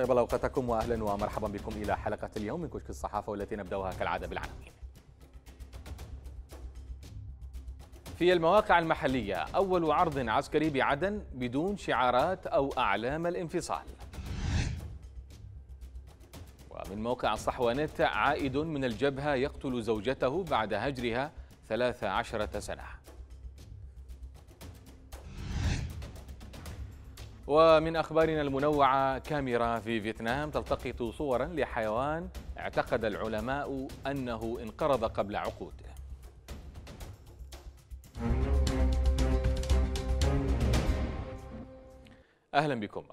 طيب الله اوقاتكم واهلا ومرحبا بكم الى حلقه اليوم من كشك الصحافه والتي نبداها كالعاده بالعناوين. في المواقع المحليه اول عرض عسكري بعدن بدون شعارات او اعلام الانفصال. ومن موقع الصحوانت عائد من الجبهه يقتل زوجته بعد هجرها 13 سنه. ومن أخبارنا المنوعة كاميرا في فيتنام تلتقط صورا لحيوان اعتقد العلماء أنه انقرض قبل عقود أهلا بكم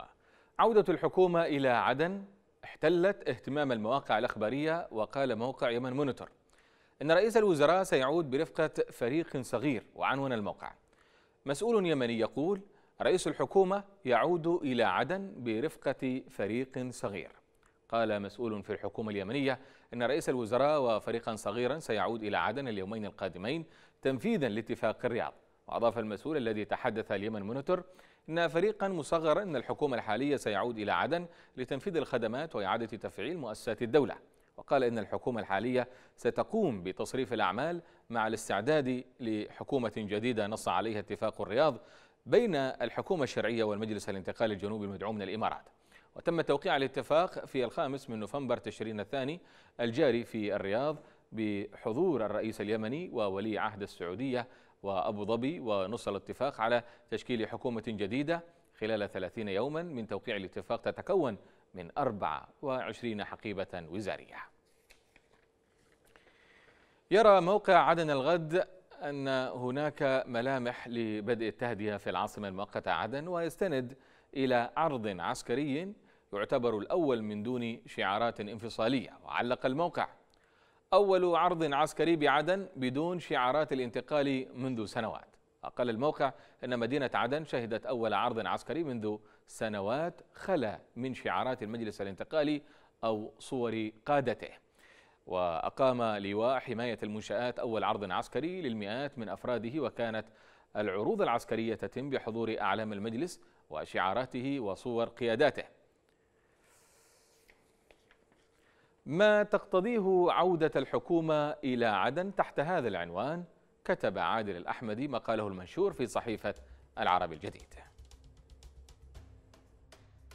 عودة الحكومة إلى عدن احتلت اهتمام المواقع الأخبارية وقال موقع يمن مونيتور إن رئيس الوزراء سيعود برفقة فريق صغير وعنون الموقع مسؤول يمني يقول رئيس الحكومة يعود إلى عدن برفقة فريق صغير قال مسؤول في الحكومة اليمنية أن رئيس الوزراء وفريقا صغيرا سيعود إلى عدن اليومين القادمين تنفيذا لاتفاق الرياض وأضاف المسؤول الذي تحدث اليمن مونيتور أن فريقا مصغرا من الحكومة الحالية سيعود إلى عدن لتنفيذ الخدمات وإعادة تفعيل مؤسسات الدولة وقال إن الحكومة الحالية ستقوم بتصريف الأعمال مع الاستعداد لحكومة جديدة نص عليها اتفاق الرياض بين الحكومة الشرعية والمجلس الانتقالي الجنوبي المدعوم من الإمارات وتم توقيع الاتفاق في الخامس من نوفمبر تشرين الثاني الجاري في الرياض بحضور الرئيس اليمني وولي عهد السعودية وأبو ظبي ونص الاتفاق على تشكيل حكومة جديدة خلال 30 يوما من توقيع الاتفاق تتكون من 24 حقيبة وزارية يرى موقع عدن الغد أن هناك ملامح لبدء التهدئة في العاصمة المؤقتة عدن ويستند إلى عرض عسكري يعتبر الأول من دون شعارات انفصالية وعلق الموقع أول عرض عسكري بعدن بدون شعارات الانتقال منذ سنوات أقل الموقع أن مدينة عدن شهدت أول عرض عسكري منذ سنوات خلا من شعارات المجلس الانتقالي أو صور قادته وأقام لواء حماية المنشآت أول عرض عسكري للمئات من أفراده وكانت العروض العسكرية تتم بحضور أعلام المجلس وشعاراته وصور قياداته ما تقتضيه عودة الحكومة إلى عدن تحت هذا العنوان كتب عادل الأحمدي مقاله المنشور في صحيفة العرب الجديد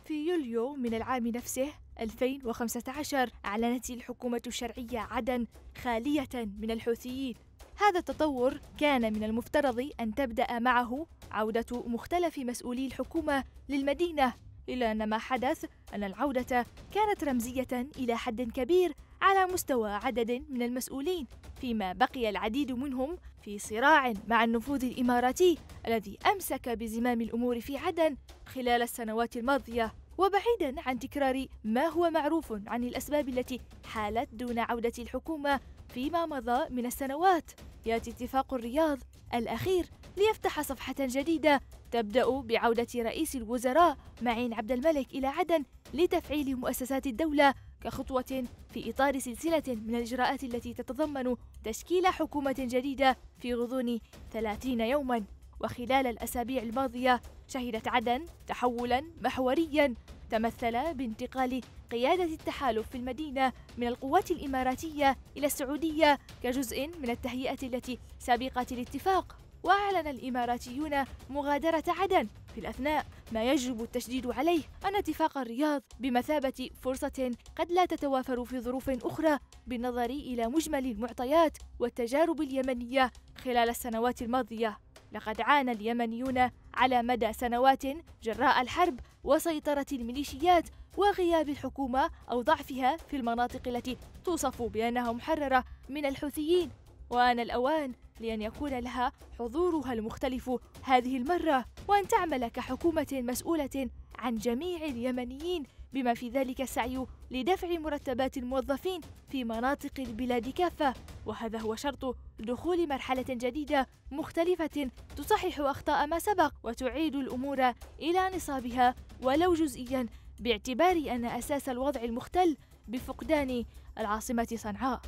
في يوليو من العام نفسه 2015 أعلنت الحكومة الشرعية عدن خالية من الحوثيين هذا التطور كان من المفترض أن تبدأ معه عودة مختلف مسؤولي الحكومة للمدينة إلا أن ما حدث أن العودة كانت رمزية إلى حد كبير على مستوى عدد من المسؤولين فيما بقي العديد منهم في صراع مع النفوذ الإماراتي الذي أمسك بزمام الأمور في عدن خلال السنوات الماضية وبعيدا عن تكرار ما هو معروف عن الأسباب التي حالت دون عودة الحكومة فيما مضى من السنوات ياتي اتفاق الرياض الاخير ليفتح صفحه جديده تبدا بعوده رئيس الوزراء معين عبد الملك الى عدن لتفعيل مؤسسات الدوله كخطوه في اطار سلسله من الاجراءات التي تتضمن تشكيل حكومه جديده في غضون 30 يوما وخلال الأسابيع الماضية شهدت عدن تحولا محوريا تمثل بانتقال قيادة التحالف في المدينة من القوات الإماراتية إلى السعودية كجزء من التهيئة التي سبقت الاتفاق وأعلن الإماراتيون مغادرة عدن في الأثناء ما يجب التشديد عليه أن اتفاق الرياض بمثابة فرصة قد لا تتوافر في ظروف أخرى بالنظر إلى مجمل المعطيات والتجارب اليمنية خلال السنوات الماضية لقد عانى اليمنيون على مدى سنوات جراء الحرب وسيطرة الميليشيات وغياب الحكومة أو ضعفها في المناطق التي توصف بأنها محررة من الحوثيين وآن الأوان لأن يكون لها حضورها المختلف هذه المرة وأن تعمل كحكومة مسؤولة عن جميع اليمنيين بما في ذلك السعي لدفع مرتبات الموظفين في مناطق البلاد كافة وهذا هو شرط دخول مرحلة جديدة مختلفة تصحح أخطاء ما سبق وتعيد الأمور إلى نصابها ولو جزئيا باعتبار أن أساس الوضع المختل بفقدان العاصمة صنعاء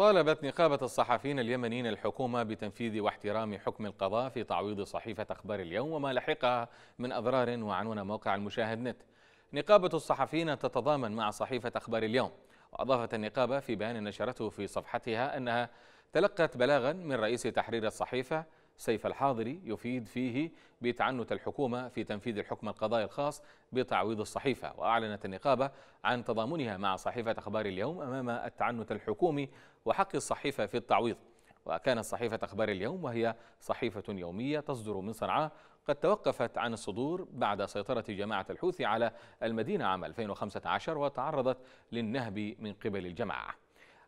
طالبت نقابة الصحفيين اليمنيين الحكومة بتنفيذ واحترام حكم القضاء في تعويض صحيفة أخبار اليوم وما لحقها من أضرار وعنون موقع المشاهد نت نقابة الصحفيين تتضامن مع صحيفة أخبار اليوم وأضافت النقابة في بيان نشرته في صفحتها أنها تلقت بلاغا من رئيس تحرير الصحيفة سيف الحاضري يفيد فيه بتعنت الحكومة في تنفيذ الحكم القضائي الخاص بتعويض الصحيفة وأعلنت النقابة عن تضامنها مع صحيفة أخبار اليوم أمام التعنت الحكومي وحق الصحيفة في التعويض وكانت صحيفة أخبار اليوم وهي صحيفة يومية تصدر من صنعاء قد توقفت عن الصدور بعد سيطرة جماعة الحوثي على المدينة عام 2015 وتعرضت للنهب من قبل الجماعة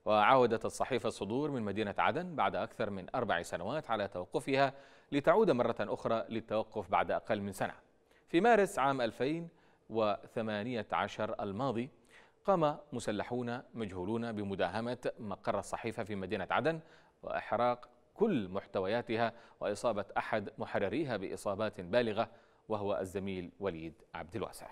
وعودت الصحيفة الصدور من مدينة عدن بعد أكثر من أربع سنوات على توقفها لتعود مرة أخرى للتوقف بعد أقل من سنة في مارس عام 2018 الماضي قام مسلحون مجهولون بمداهمة مقر الصحيفة في مدينة عدن وإحراق كل محتوياتها وإصابة أحد محرريها بإصابات بالغة وهو الزميل وليد عبد الواسع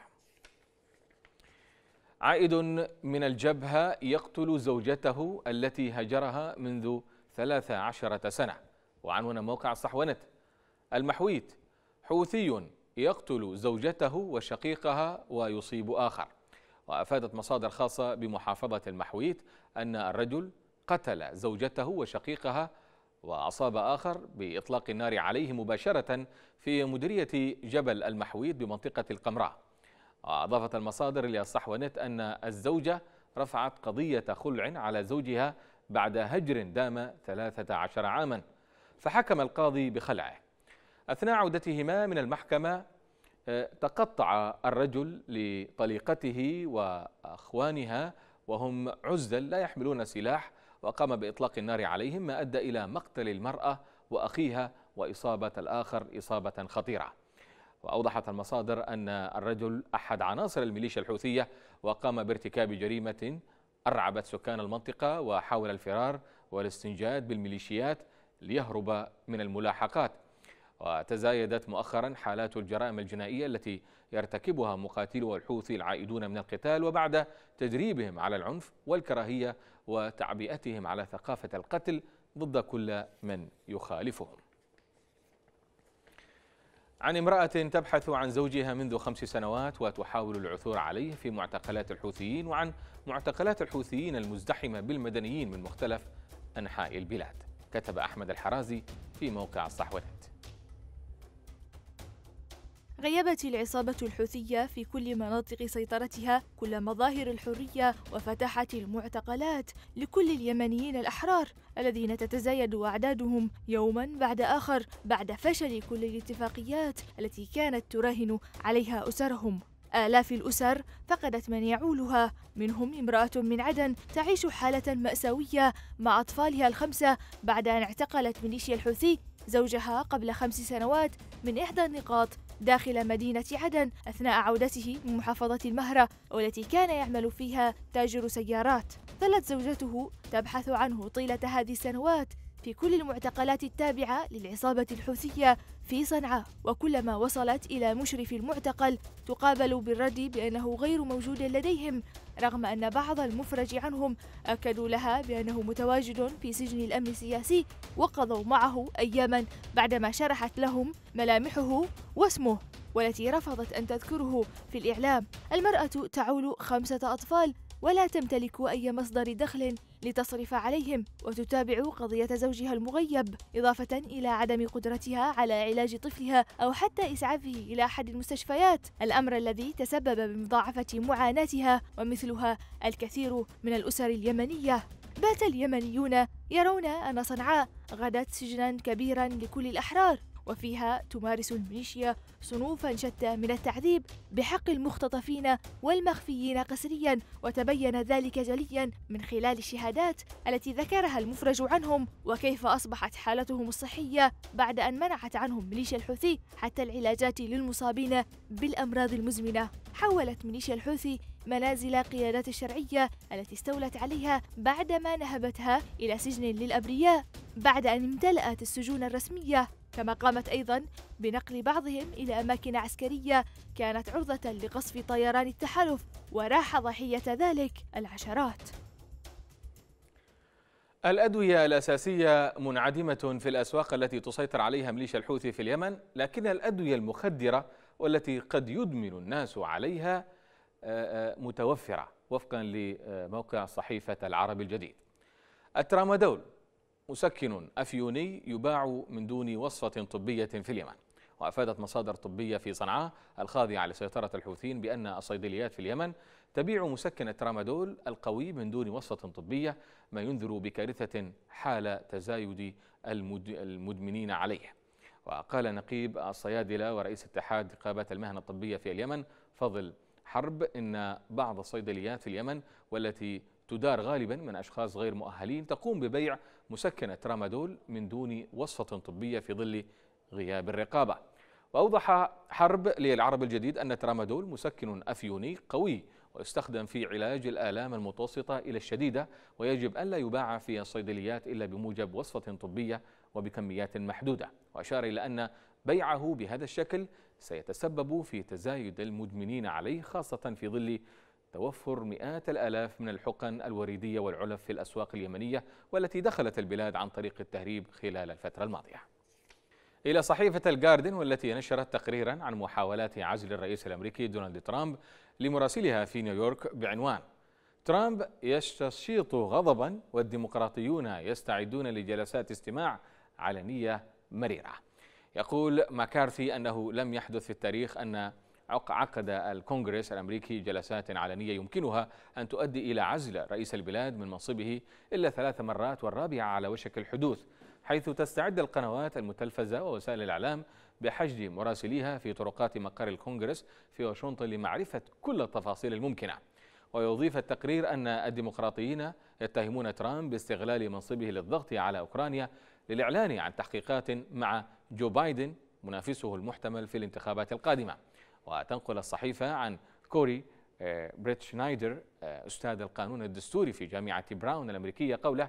عائد من الجبهة يقتل زوجته التي هجرها منذ 13 سنة وعنوان موقع صحونة المحويت حوثي يقتل زوجته وشقيقها ويصيب آخر وأفادت مصادر خاصة بمحافظة المحويت أن الرجل قتل زوجته وشقيقها وأصاب آخر بإطلاق النار عليه مباشرة في مديرية جبل المحويت بمنطقة القمراء وأضافت المصادر للصح ونت أن الزوجة رفعت قضية خلع على زوجها بعد هجر دام 13 عاما فحكم القاضي بخلعه أثناء عودتهما من المحكمة آه، تقطع الرجل لطليقته وأخوانها وهم عزل لا يحملون سلاح وقام بإطلاق النار عليهم ما أدى إلى مقتل المرأة وأخيها وإصابة الآخر إصابة خطيرة وأوضحت المصادر أن الرجل أحد عناصر الميليشيا الحوثية وقام بارتكاب جريمة أرعبت سكان المنطقة وحاول الفرار والاستنجاد بالميليشيات ليهرب من الملاحقات وتزايدت مؤخرا حالات الجرائم الجنائية التي يرتكبها مقاتلو الحوثي العائدون من القتال وبعد تدريبهم على العنف والكراهية وتعبئتهم على ثقافة القتل ضد كل من يخالفهم عن امرأة تبحث عن زوجها منذ خمس سنوات وتحاول العثور عليه في معتقلات الحوثيين وعن معتقلات الحوثيين المزدحمة بالمدنيين من مختلف أنحاء البلاد كتب أحمد الحرازي في موقع الصحوة غيبت العصابة الحوثية في كل مناطق سيطرتها كل مظاهر الحرية وفتحت المعتقلات لكل اليمنيين الأحرار الذين تتزايد أعدادهم يوما بعد آخر بعد فشل كل الاتفاقيات التي كانت تراهن عليها أسرهم آلاف الأسر فقدت من يعولها منهم امرأة من عدن تعيش حالة مأساوية مع أطفالها الخمسة بعد أن اعتقلت ميليشيا الحوثي زوجها قبل خمس سنوات من إحدى النقاط داخل مدينة عدن أثناء عودته من محافظة المهرة والتي كان يعمل فيها تاجر سيارات ظلت زوجته تبحث عنه طيلة هذه السنوات في كل المعتقلات التابعة للعصابة الحوثية في صنعاء وكلما وصلت إلى مشرف المعتقل تقابل بالرد بأنه غير موجود لديهم رغم أن بعض المفرج عنهم أكدوا لها بأنه متواجد في سجن الأمن السياسي وقضوا معه أياما بعدما شرحت لهم ملامحه واسمه والتي رفضت أن تذكره في الإعلام المرأة تعول خمسة أطفال ولا تمتلك أي مصدر دخل لتصرف عليهم وتتابع قضية زوجها المغيب إضافة إلى عدم قدرتها على علاج طفلها أو حتى إسعافه إلى أحد المستشفيات الأمر الذي تسبب بمضاعفة معاناتها ومثلها الكثير من الأسر اليمنية بات اليمنيون يرون أن صنعاء غدت سجنا كبيرا لكل الأحرار وفيها تمارس الميليشيا صنوفا شتى من التعذيب بحق المختطفين والمخفيين قسريا وتبين ذلك جليا من خلال الشهادات التي ذكرها المفرج عنهم وكيف أصبحت حالتهم الصحية بعد أن منعت عنهم ميليشيا الحوثي حتى العلاجات للمصابين بالأمراض المزمنة حولت ميليشيا الحوثي منازل قيادات الشرعية التي استولت عليها بعدما نهبتها إلى سجن للأبرياء بعد أن امتلأت السجون الرسمية كما قامت أيضا بنقل بعضهم إلى أماكن عسكرية كانت عرضة لقصف طيران التحالف وراح ضحية ذلك العشرات الأدوية الأساسية منعدمة في الأسواق التي تسيطر عليها مليشيا الحوثي في اليمن لكن الأدوية المخدرة والتي قد يدمن الناس عليها آه، آه، متوفرة وفقا لموقع صحيفة العرب الجديد الترامادول مسكن أفيوني يباع من دون وصفة طبية في اليمن وأفادت مصادر طبية في صنعاء الخاضعة لسيطرة الحوثيين بأن الصيدليات في اليمن تبيع مسكن الترامادول القوي من دون وصفة طبية ما ينذر بكارثة حال تزايد المدمنين عليه وقال نقيب الصيادلة ورئيس اتحاد رقابات المهنة الطبية في اليمن فضل حرب إن بعض الصيدليات في اليمن والتي تدار غالبا من أشخاص غير مؤهلين تقوم ببيع مسكنة ترامادول من دون وصفة طبية في ظل غياب الرقابة وأوضح حرب للعرب الجديد أن ترامادول مسكن أفيوني قوي ويستخدم في علاج الآلام المتوسطة إلى الشديدة ويجب ألا يباع في الصيدليات إلا بموجب وصفة طبية وبكميات محدودة وأشار إلى أن بيعه بهذا الشكل سيتسبب في تزايد المدمنين عليه خاصة في ظل توفر مئات الآلاف من الحقن الوريدية والعلف في الأسواق اليمنية والتي دخلت البلاد عن طريق التهريب خلال الفترة الماضية إلى صحيفة الجاردن والتي نشرت تقريرا عن محاولات عزل الرئيس الأمريكي دونالد ترامب لمراسلها في نيويورك بعنوان ترامب يستشيط غضبا والديمقراطيون يستعدون لجلسات استماع علنية مريرة يقول ماكارثي أنه لم يحدث في التاريخ أن عقد الكونغرس الأمريكي جلسات علنية يمكنها أن تؤدي إلى عزل رئيس البلاد من منصبه إلا ثلاث مرات والرابعة على وشك الحدوث حيث تستعد القنوات المتلفزة ووسائل الإعلام بحشد مراسليها في طرقات مقر الكونغرس في واشنطن لمعرفة كل التفاصيل الممكنة ويضيف التقرير أن الديمقراطيين يتهمون ترامب باستغلال منصبه للضغط على أوكرانيا للإعلان عن تحقيقات مع جو بايدن منافسه المحتمل في الانتخابات القادمة وتنقل الصحيفة عن كوري آه، بريت شنايدر آه، أستاذ القانون الدستوري في جامعة براون الأمريكية قوله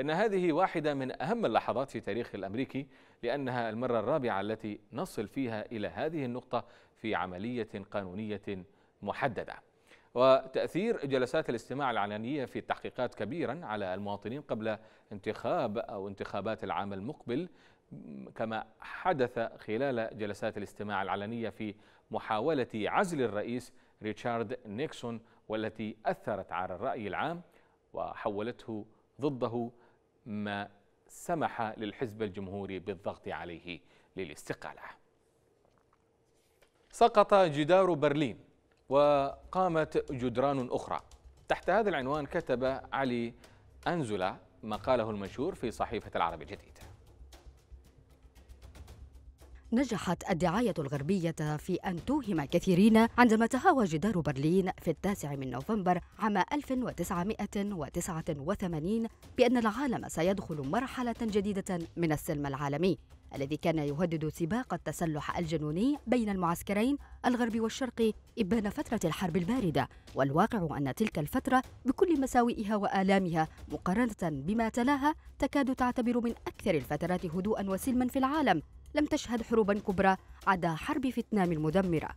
إن هذه واحدة من أهم اللحظات في تاريخ الأمريكي لأنها المرة الرابعة التي نصل فيها إلى هذه النقطة في عملية قانونية محددة وتأثير جلسات الاستماع العلنية في التحقيقات كبيرا على المواطنين قبل انتخاب أو انتخابات العام المقبل كما حدث خلال جلسات الاستماع العلنية في محاولة عزل الرئيس ريتشارد نيكسون والتي أثرت على الرأي العام وحولته ضده ما سمح للحزب الجمهوري بالضغط عليه للاستقالة سقط جدار برلين وقامت جدران أخرى تحت هذا العنوان كتب علي أنزلا مقاله المنشور في صحيفة العرب الجديد نجحت الدعاية الغربية في أن توهم كثيرين عندما تهاوى جدار برلين في التاسع من نوفمبر عام 1989 بأن العالم سيدخل مرحلة جديدة من السلم العالمي الذي كان يهدد سباق التسلح الجنوني بين المعسكرين الغربي والشرقي إبان فترة الحرب الباردة والواقع أن تلك الفترة بكل مساوئها وآلامها مقارنة بما تلاها تكاد تعتبر من أكثر الفترات هدوءا وسلما في العالم لم تشهد حروبا كبرى عدا حرب فيتنام المدمرة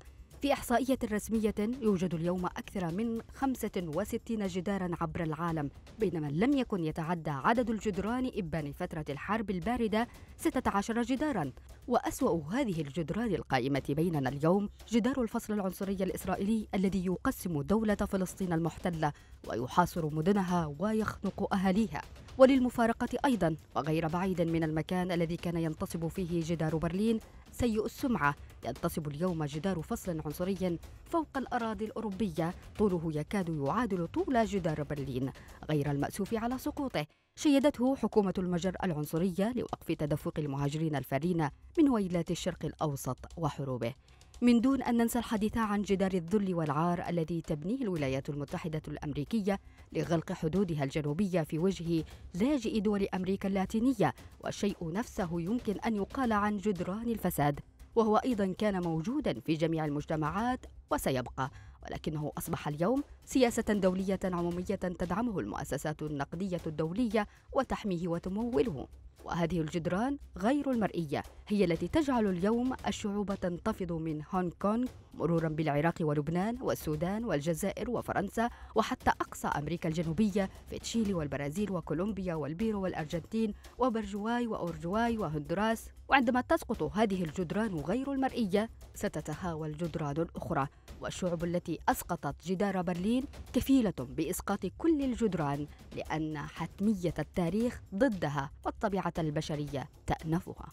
في إحصائية رسمية يوجد اليوم أكثر من 65 جدارا عبر العالم بينما لم يكن يتعدى عدد الجدران إبان فترة الحرب الباردة 16 جدارا وأسوأ هذه الجدران القائمة بيننا اليوم جدار الفصل العنصري الإسرائيلي الذي يقسم دولة فلسطين المحتلة ويحاصر مدنها ويخنق أهاليها وللمفارقة أيضا وغير بعيد من المكان الذي كان ينتصب فيه جدار برلين سيء السمعة ينتصب اليوم جدار فصل عنصري فوق الأراضي الأوروبية طوله يكاد يعادل طول جدار برلين غير المأسوف على سقوطه شيدته حكومة المجر العنصرية لوقف تدفق المهاجرين الفارين من ويلات الشرق الأوسط وحروبه من دون أن ننسى الحديث عن جدار الذل والعار الذي تبنيه الولايات المتحدة الأمريكية لغلق حدودها الجنوبية في وجه لاجئ دول أمريكا اللاتينية والشيء نفسه يمكن أن يقال عن جدران الفساد وهو أيضا كان موجودا في جميع المجتمعات وسيبقى ولكنه أصبح اليوم سياسة دولية عمومية تدعمه المؤسسات النقدية الدولية وتحميه وتموله وهذه الجدران غير المرئية هي التي تجعل اليوم الشعوب تنتفض من هونغ كونغ مرورا بالعراق ولبنان والسودان والجزائر وفرنسا وحتى أقصى أمريكا الجنوبية في تشيلي والبرازيل وكولومبيا والبيرو والأرجنتين وبرجواي وأورجواي وهندوراس وعندما تسقط هذه الجدران غير المرئية ستتهاوى الجدران الأخرى والشعب التي أسقطت جدار برلين كفيلة بإسقاط كل الجدران لأن حتمية التاريخ ضدها والطبيعة البشرية تأنفها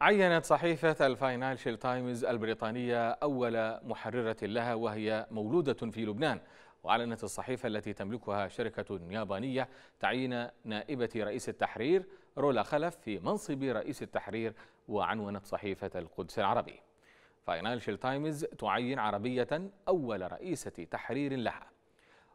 عينت صحيفة الفاينانشال تايمز البريطانية أول محررة لها وهي مولودة في لبنان وأعلنت الصحيفة التي تملكها شركة يابانية تعيين نائبة رئيس التحرير رولا خلف في منصب رئيس التحرير وعنونت صحيفة القدس العربي فاينانشال تايمز تعين عربية أول رئيسة تحرير لها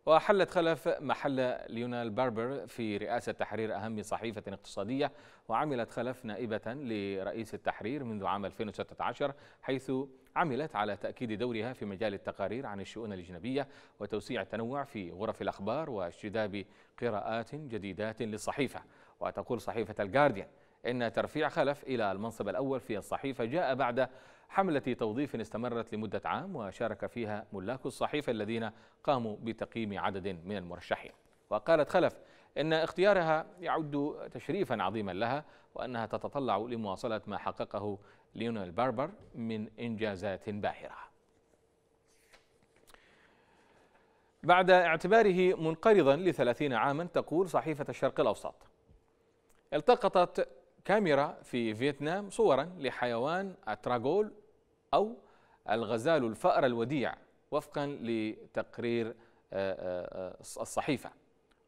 وحلت خلف محل ليونال باربر في رئاسة تحرير أهم صحيفة اقتصادية وعملت خلف نائبة لرئيس التحرير منذ عام 2016 حيث عملت على تأكيد دورها في مجال التقارير عن الشؤون الأجنبية وتوسيع التنوع في غرف الأخبار واشتداب قراءات جديدات للصحيفة وتقول صحيفة الجارديان إن ترفيع خلف إلى المنصب الأول في الصحيفة جاء بعد حملة توظيف استمرت لمدة عام وشارك فيها ملاك الصحيفة الذين قاموا بتقييم عدد من المرشحين وقالت خلف إن اختيارها يعد تشريفا عظيما لها وأنها تتطلع لمواصلة ما حققه ليونيل باربر من إنجازات باهرة بعد اعتباره منقرضا لثلاثين عاما تقول صحيفة الشرق الأوسط التقطت كاميرا في فيتنام صورا لحيوان أتراغول أو الغزال الفأر الوديع وفقا لتقرير آه، آه، آه، الصحيفة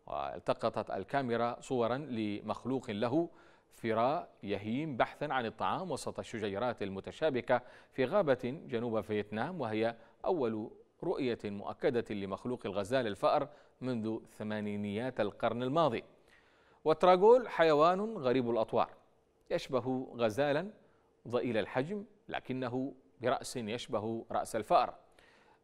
والتقطت الكاميرا صورا لمخلوق له فراء يهيم بحثا عن الطعام وسط الشجيرات المتشابكة في غابة جنوب فيتنام وهي أول رؤية مؤكدة لمخلوق الغزال الفأر منذ ثمانينيات القرن الماضي والتراجول حيوان غريب الأطوار يشبه غزالا ضئيل الحجم لكنه برأس يشبه رأس الفأر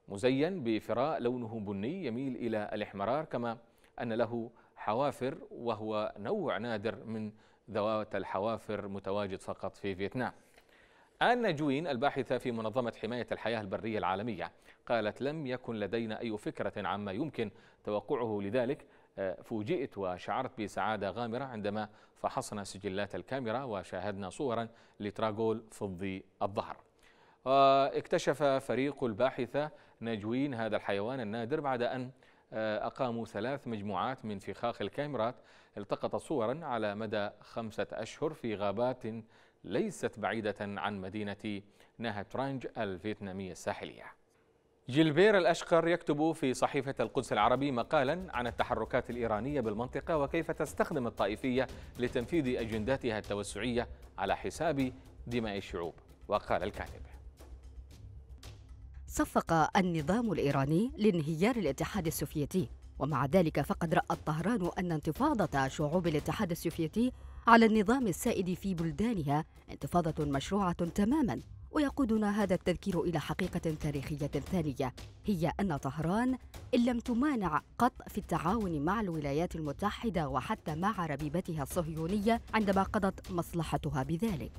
مزين بفراء لونه بني يميل إلى الاحمرار كما أن له حوافر وهو نوع نادر من ذوات الحوافر متواجد فقط في فيتنام آن جوين الباحثة في منظمة حماية الحياة البرية العالمية قالت لم يكن لدينا أي فكرة عما يمكن توقعه لذلك فوجئت وشعرت بسعادة غامرة عندما فحصنا سجلات الكاميرا وشاهدنا صورا لتراغول فضي الظهر اكتشف فريق الباحثة نجوين هذا الحيوان النادر بعد أن آه، أقاموا ثلاث مجموعات من فخاخ الكاميرات التقطت صورا على مدى خمسة أشهر في غابات ليست بعيدة عن مدينة نهترانج الفيتنامية الساحلية جيلبير الأشقر يكتب في صحيفة القدس العربي مقالا عن التحركات الإيرانية بالمنطقة وكيف تستخدم الطائفية لتنفيذ أجنداتها التوسعية على حساب دماء الشعوب وقال الكاتب صفق النظام الإيراني لانهيار الاتحاد السوفيتي ومع ذلك فقد رأت طهران أن انتفاضة شعوب الاتحاد السوفيتي على النظام السائد في بلدانها انتفاضة مشروعة تماما ويقودنا هذا التذكير إلى حقيقة تاريخية ثانية هي أن طهران إن لم تمانع قط في التعاون مع الولايات المتحدة وحتى مع ربيبتها الصهيونية عندما قضت مصلحتها بذلك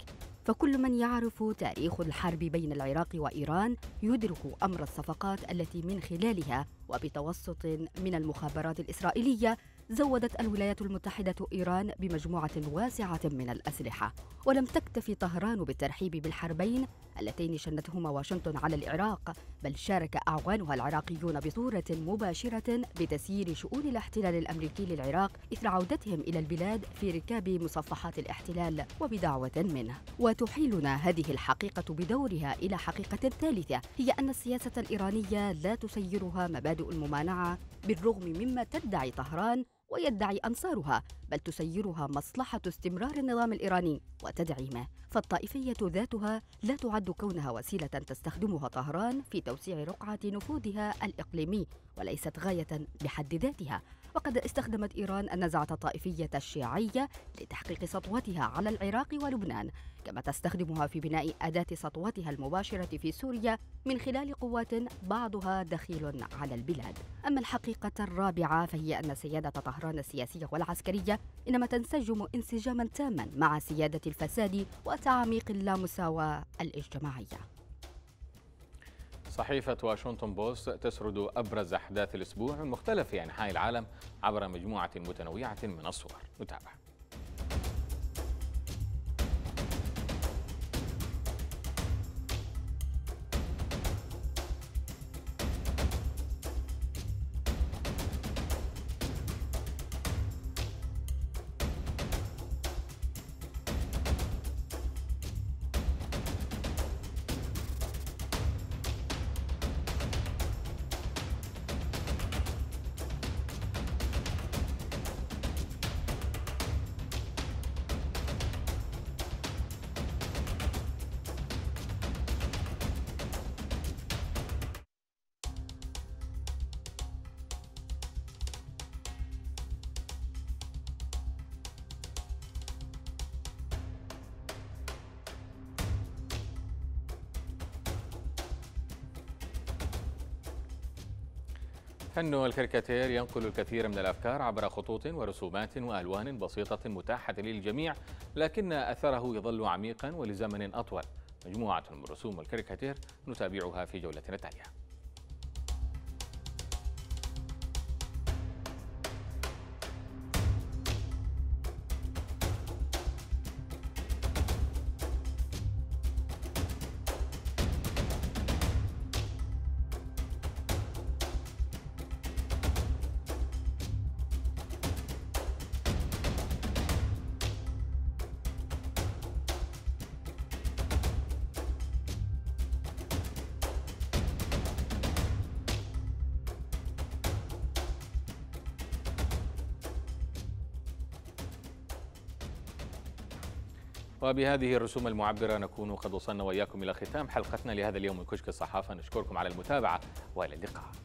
فكل من يعرف تاريخ الحرب بين العراق وايران يدرك امر الصفقات التي من خلالها وبتوسط من المخابرات الاسرائيليه زودت الولايات المتحدة إيران بمجموعة واسعة من الأسلحة ولم تكتفي طهران بالترحيب بالحربين اللتين شنتهما واشنطن على العراق بل شارك أعوانها العراقيون بصورة مباشرة بتسيير شؤون الاحتلال الأمريكي للعراق إثر عودتهم إلى البلاد في ركاب مصفحات الاحتلال وبدعوة منه وتحيلنا هذه الحقيقة بدورها إلى حقيقة ثالثة هي أن السياسة الإيرانية لا تسيرها مبادئ الممانعة بالرغم مما تدعي طهران ويدعي أنصارها بل تسيرها مصلحة استمرار النظام الإيراني وتدعيمه فالطائفية ذاتها لا تعد كونها وسيلة تستخدمها طهران في توسيع رقعة نفوذها الإقليمي وليست غاية بحد ذاتها وقد استخدمت إيران النزعة الطائفية الشيعية لتحقيق سطوتها على العراق ولبنان كما تستخدمها في بناء أداة سطوتها المباشرة في سوريا من خلال قوات بعضها دخيل على البلاد أما الحقيقة الرابعة فهي أن سيادة طهران السياسية والعسكرية إنما تنسجم انسجاما تاما مع سيادة الفساد وتعميق اللامساواة الاجتماعية صحيفة واشنطن بوست تسرد أبرز أحداث الأسبوع من مختلف أنحاء العالم عبر مجموعة متنوعة من الصور نتابع فن الكاريكاتير ينقل الكثير من الأفكار عبر خطوط ورسومات وألوان بسيطة متاحة للجميع لكن أثره يظل عميقا ولزمن أطول مجموعة من رسوم الكاريكاتير نتابعها في جولتنا التاليه وبهذه الرسوم المعبرة نكون قد وصلنا وإياكم إلى ختام حلقتنا لهذا اليوم من كشك الصحافة نشكركم على المتابعة وإلى اللقاء